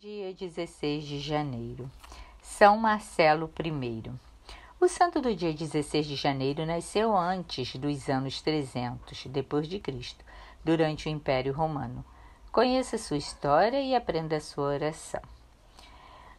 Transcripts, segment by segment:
dia 16 de janeiro, São Marcelo I. O santo do dia 16 de janeiro nasceu antes dos anos 300 depois de Cristo, durante o Império Romano. Conheça sua história e aprenda sua oração.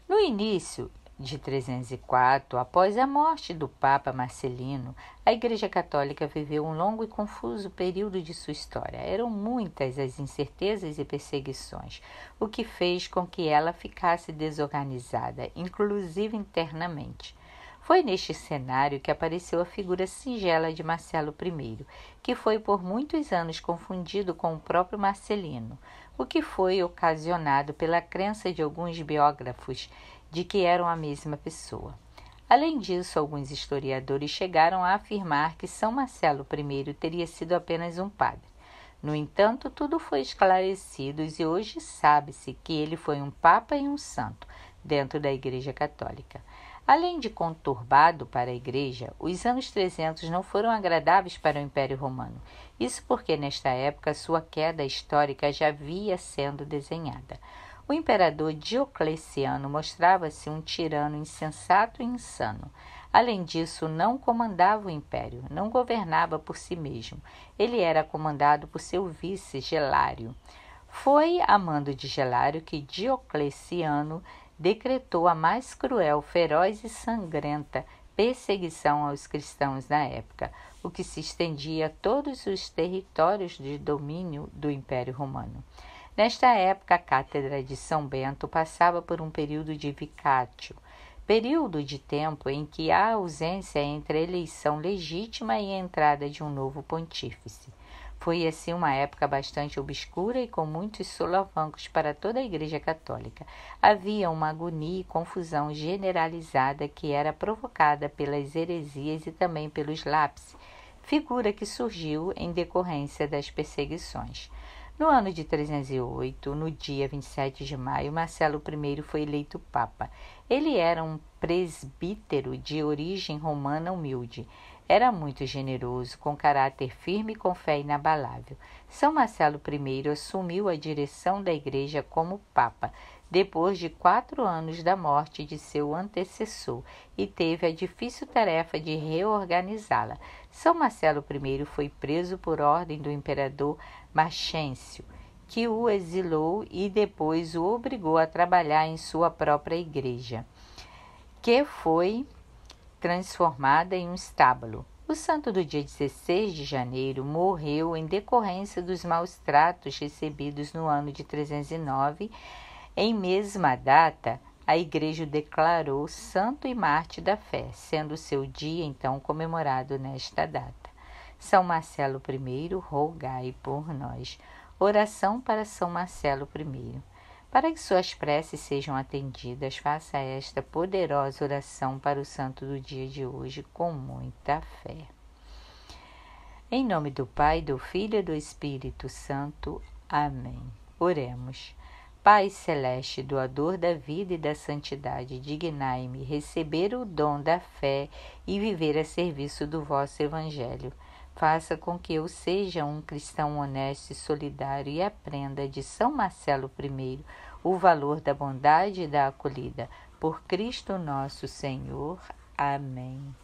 No início, de 304, após a morte do Papa Marcelino, a Igreja Católica viveu um longo e confuso período de sua história. Eram muitas as incertezas e perseguições, o que fez com que ela ficasse desorganizada, inclusive internamente. Foi neste cenário que apareceu a figura singela de Marcelo I, que foi por muitos anos confundido com o próprio Marcelino, o que foi ocasionado pela crença de alguns biógrafos de que eram a mesma pessoa. Além disso, alguns historiadores chegaram a afirmar que São Marcelo I teria sido apenas um padre. No entanto, tudo foi esclarecido e hoje sabe-se que ele foi um papa e um santo dentro da Igreja Católica. Além de conturbado para a Igreja, os anos 300 não foram agradáveis para o Império Romano. Isso porque, nesta época, sua queda histórica já havia sendo desenhada. O imperador Diocleciano mostrava-se um tirano insensato e insano. Além disso, não comandava o império, não governava por si mesmo. Ele era comandado por seu vice, Gelário. Foi a mando de Gelário que Diocleciano decretou a mais cruel, feroz e sangrenta perseguição aos cristãos na época, o que se estendia a todos os territórios de domínio do Império Romano. Nesta época, a cátedra de São Bento passava por um período de vicácio, período de tempo em que há ausência entre a eleição legítima e a entrada de um novo pontífice. Foi assim uma época bastante obscura e com muitos solavancos para toda a Igreja Católica. Havia uma agonia e confusão generalizada que era provocada pelas heresias e também pelos lápis, figura que surgiu em decorrência das perseguições. No ano de 308, no dia 27 de maio, Marcelo I foi eleito Papa. Ele era um presbítero de origem romana humilde. Era muito generoso, com caráter firme e com fé inabalável. São Marcelo I assumiu a direção da Igreja como Papa, depois de quatro anos da morte de seu antecessor e teve a difícil tarefa de reorganizá-la. São Marcelo I foi preso por ordem do imperador Machêncio, que o exilou e depois o obrigou a trabalhar em sua própria igreja, que foi transformada em um estábulo. O santo do dia 16 de janeiro morreu em decorrência dos maus tratos recebidos no ano de 309 em mesma data, a Igreja declarou santo e mártir da fé, sendo seu dia então comemorado nesta data. São Marcelo I, rogai por nós. Oração para São Marcelo I. Para que suas preces sejam atendidas, faça esta poderosa oração para o santo do dia de hoje com muita fé. Em nome do Pai, do Filho e do Espírito Santo. Amém. Oremos. Pai Celeste, doador da vida e da santidade, dignai-me receber o dom da fé e viver a serviço do vosso Evangelho. Faça com que eu seja um cristão honesto e solidário e aprenda de São Marcelo I o valor da bondade e da acolhida. Por Cristo nosso Senhor. Amém.